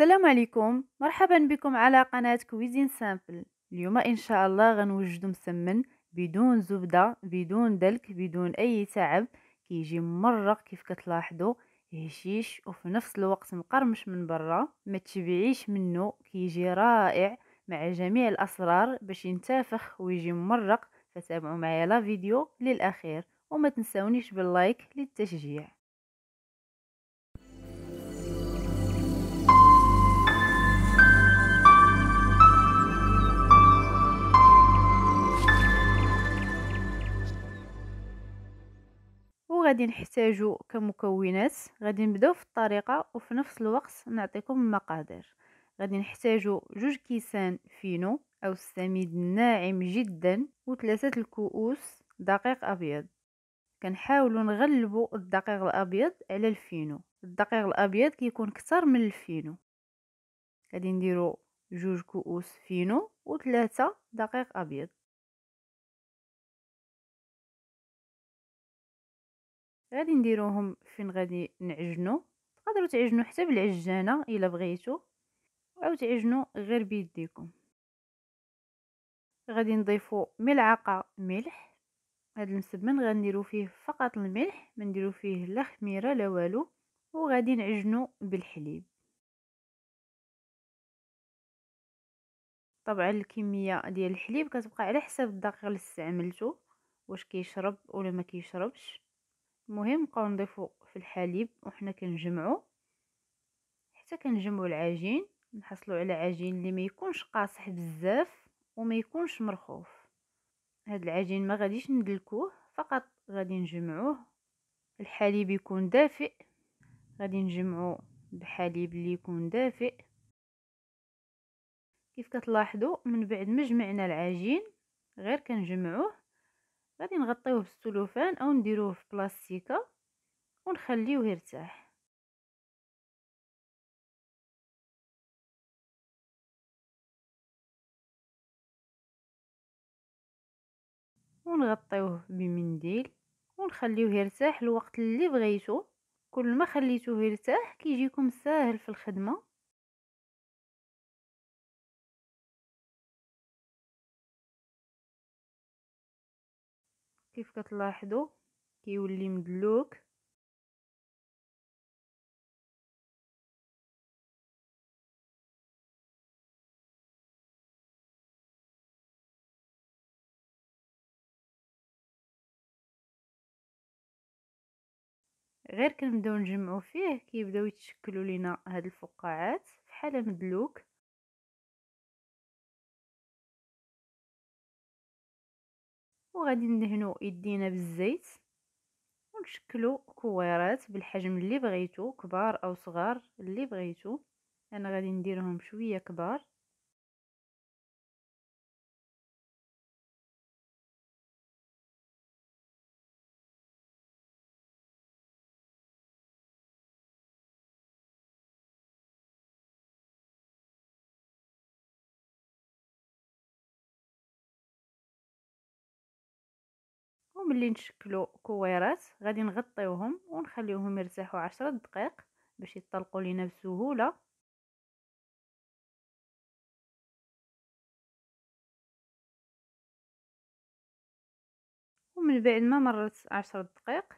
السلام عليكم مرحبا بكم على قناة كويزين سامبل اليوم ان شاء الله غنوجد مسمن بدون زبدة بدون دلك بدون اي تعب كيجي مرق كيف كتلاحظوا هشيش وفي نفس الوقت مقرمش من برا ما تشبعيش منه كيجي رائع مع جميع الاسرار باش ينتفخ ويجي مرق فتابعوا معايا لا فيديو للاخير وما تنسونيش باللايك للتشجيع غادي نحتاجو كمكونات غادي نبداو في الطريقه وفي نفس الوقت نعطيكم المقادير غادي نحتاجو جوج كيسان فينو او السميد الناعم جدا وثلاثه الكؤوس دقيق ابيض كنحاولوا نغلبوا الدقيق الابيض على الفينو الدقيق الابيض كيكون كتر من الفينو غادي نديرو جوج كؤوس فينو وثلاثه دقيق ابيض غادي نديروهم فين غادي نعجنو تقدروا تعجنو حتى بالعجانه الا بغيتو او تعجنو غير بيديكم غادي نضيفو ملعقه ملح هاد المسمن غنديرو فيه فقط الملح ما نديرو فيه لا خميره لا والو وغادي نعجنو بالحليب طبعا الكميه ديال الحليب كتبقى على حسب الدقيق اللي استعملتو واش كيشرب ولا ما كيشربش المهم نبقاو نضيفو في الحليب وحنا كنجمعو حتى كنجمعو العجين نحصلو على عجين اللي ما يكونش قاصح بزاف وما يكونش مرخوف هاد العجين ما غاديش ندلكوه فقط غادي نجمعوه الحليب يكون دافئ غادي نجمعو بحليب اللي يكون دافئ كيف كتلاحظوا من بعد ما جمعنا العجين غير كنجمعوه غادي نغطيوه بالسلوفان او نديروه في بلاستيكه ونخليوه يرتاح ونغطيوه بمنديل ونخليوه يرتاح الوقت اللي بغيتو كل ما خليتوه يرتاح كيجيكم ساهل في الخدمه كيف كتلاحظوا كيولي مدلوك غير كنبداو نجمعو فيه كيبداو يتشكلوا لينا هاد الفقاعات فحال مدلوك وغادي ندهنو يدينا بالزيت ونشكلو كويرات بالحجم اللي بغيتو كبار او صغار اللي بغيتو انا غادي نديرهم شويه كبار ملي نشكلو كويرات غادي نغطيوهم ونخليوهم يرتاحوا عشرة دقائق باش يطلقوا لينا بسهوله ومن بعد ما مرت عشرة دقائق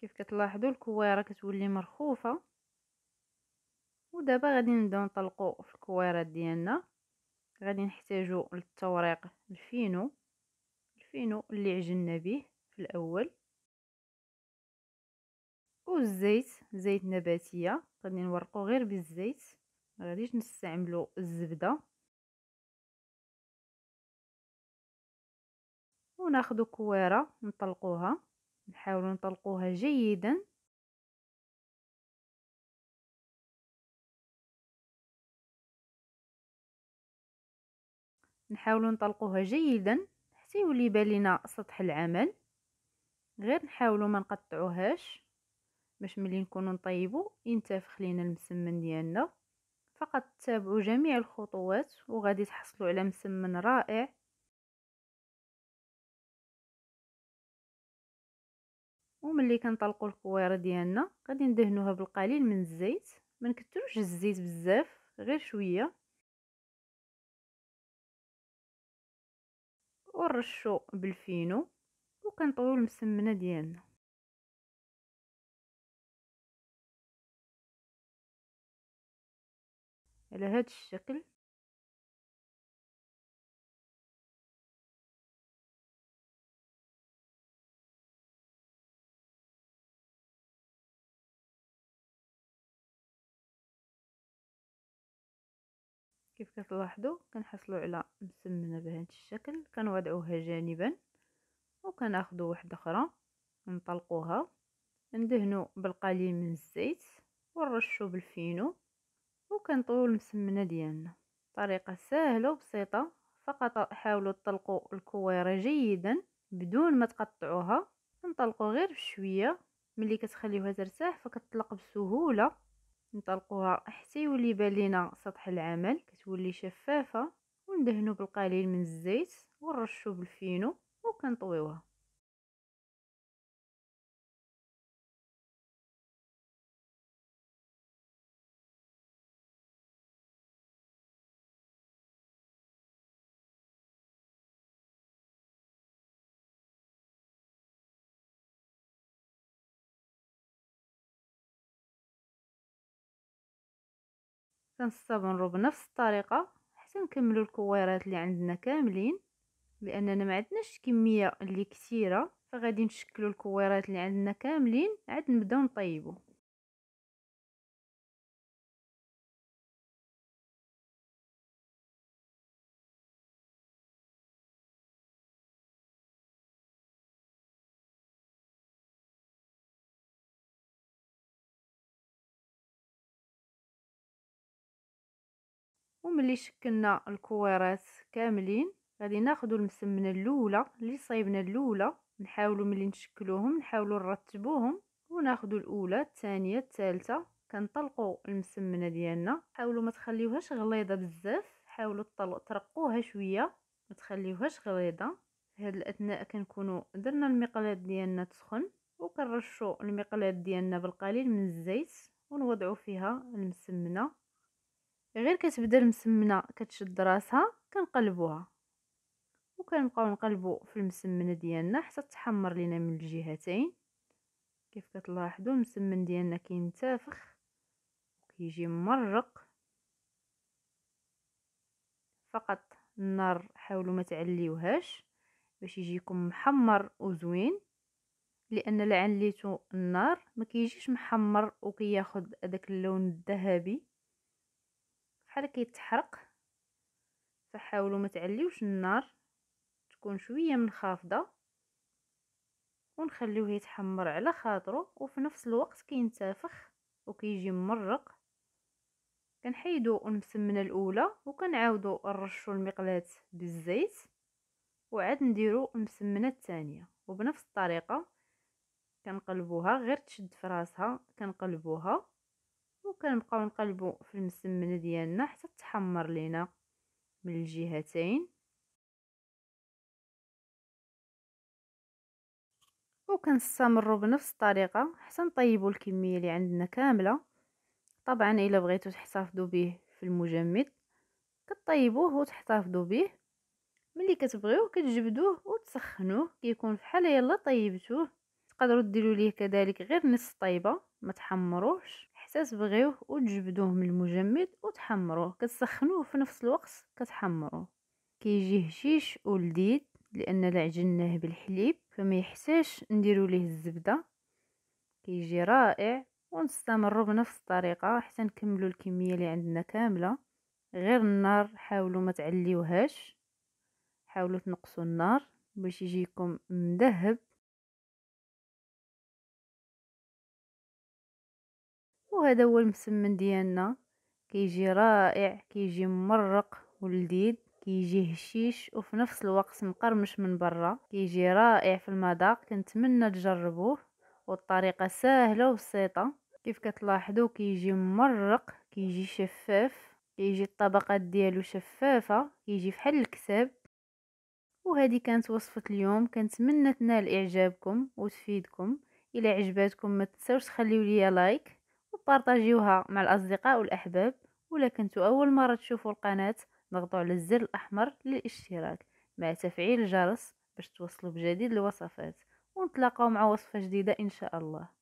كيف كتلاحظوا الكويره كتولي مرخوفه ودابا غادي نبداو نطلقوا في الكويرات ديالنا غادي نحتاجو للتوريق الفينو الفينو اللي عجننا به في الاول والزيت زيت نباتيه غادي نورقو غير بالزيت ما غاديش نستعملو الزبده وناخذ كويره نطلقوها نحاولو نطلقوها جيدا نحاولو نطلقوها جيدا حتى يولي بالينا سطح العمل غير نحاولوا ما نقطعوهاش باش ملي نكونوا نطيبوا ينتفخ لينا المسمن ديالنا فقط تابعوا جميع الخطوات وغادي تحصلوا على مسمن رائع وملي كنطلقوا الكويره ديالنا غادي ندهنوها بالقليل من الزيت ما نكثروش الزيت بزاف غير شويه ونرشو بالفينو وكنطويو المسمنه ديالنا على هذا الشكل كيف كتلاحظوا كنحصلوا على مسمنه بهذا الشكل كنوضعوها جانبا وكناخذوا واحده اخرى نطلقوها ندهنوا بالقليل من الزيت ونرشوا بالفينو وكنطويو المسمنه ديالنا طريقه سهله وبسيطه فقط حاولوا تطلقوا الكويره جيدا بدون ما تقطعوها نطلقوا غير بشويه ملي كتخليوها ترتاح فكتطلق بسهوله نطلقوها حتى يولي بالينا لينا سطح العمل كتولي شفافه وندهنو بالقليل من الزيت ونرشو بالفينو وكنطويوها كنصطبنرو بنفس الطريقه حتى نكملو الكويرات اللي عندنا كاملين لاننا ما عندناش كميه اللي كثيره فغادي نشكلو الكويرات اللي عندنا كاملين عاد نبداو نطيبو وملي شكلنا الكويرات كاملين غادي ناخذ المسمنه الاولى اللي صايبنا الاولى نحاولوا ملي نشكلوهم نحاولوا نرتبوهم وناخذوا الاولى الثانيه الثالثه كنطلقوا المسمنه ديالنا حاولوا ما تخليوهاش غليظه بزاف حاولوا ترقوها شويه ما تخليوهاش غليظه في هاد الاثناء كنكونوا درنا المقلاة ديالنا تسخن وكنرشوا المقلاة ديالنا بالقليل من الزيت ونوضعوا فيها المسمنه غير كتبدا المسمنه كتشد راسها كنقلبوها وكنبقاو نقلبو في المسمنه ديالنا حتى تحمر لينا من الجهتين كيف كتلاحظوا المسمن ديالنا كينتفخ كيجي مرق فقط النار حاولوا ما تعليوهاش باش يجيكم محمر وزوين لان لعليتو النار ما كيجيش محمر وكياخد هذاك اللون الذهبي بحال كيتحرق فحاولوا ما تعليوش النار تكون شويه منخفضه ونخليوه يتحمر على خاطرو وفي نفس الوقت كينتفخ وكيجي مرق كنحيدو المسمنه الاولى وكنعاودو نرشو المقلاة بالزيت وعاد نديرو المسمنه الثانيه وبنفس الطريقه كنقلبوها غير تشد فراسها كنقلبوها وكنبقاو نقلبو في المسمنه ديالنا حتى تحمر لينا من الجهتين وكنستمروا بنفس الطريقه حتى نطيبوا الكميه اللي عندنا كامله طبعا الا بغيتو تحتفظوا به في المجمد كطيبوه وتحتفظوا به ملي كتبغيوه كتجبدوه وتسخنوه كيكون بحال يلا طيبتوه تقدروا ديروا ليه كذلك غير نص طيبه ما تحمروش حتى تبغيوه وتجبدوه من المجمد وتحمروه كتسخنوه في نفس الوقت كتحمروه كيجي هشيش ولذيذ لان عجناه بالحليب فما يحتاجش نديرو ليه الزبده كيجي رائع ونستمروا بنفس الطريقه حتى نكملوا الكميه اللي عندنا كامله غير النار حاولوا ما تعليوهاش حاولوا تنقصوا النار باش يجيكم مذهب وهذا هو المسمن ديالنا كيجي رائع كيجي ممرق ولذيذ كيجي هشيش وفي نفس الوقت مقرمش من برا كيجي رائع في المذاق كنتمنى تجربوه والطريقه سهله وبسيطه كيف كتلاحظوا كيجي ممرق كيجي شفاف كيجي الطبقات ديالو شفافه كيجي فحال الكساب وهذه كانت وصفه اليوم كنتمنى تنال اعجابكم وتفيدكم الى عجباتكم ما تنساوش تخليو ليا لايك بارطاجيوها مع الأصدقاء والأحباب ولا كنتو أول مرة تشوفوا القناة ضغطوا على الزر الأحمر للاشتراك مع تفعيل الجرس باش توصلوا بجديد الوصفات ونتلاقاو مع وصفة جديدة إن شاء الله